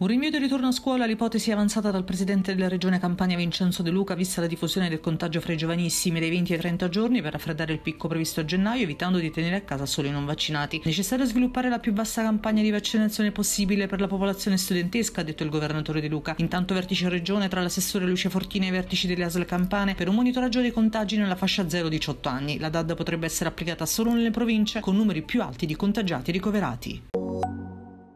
Un rinvio di ritorno a scuola l'ipotesi avanzata dal presidente della regione Campania Vincenzo De Luca vista la diffusione del contagio fra i giovanissimi dai 20 ai 30 giorni per raffreddare il picco previsto a gennaio evitando di tenere a casa solo i non vaccinati. Necessario sviluppare la più vasta campagna di vaccinazione possibile per la popolazione studentesca, ha detto il governatore De Luca. Intanto vertice regione tra l'assessore Lucia Fortina e i vertici delle ASL Campane per un monitoraggio dei contagi nella fascia 0-18 anni. La DAD potrebbe essere applicata solo nelle province con numeri più alti di contagiati ricoverati.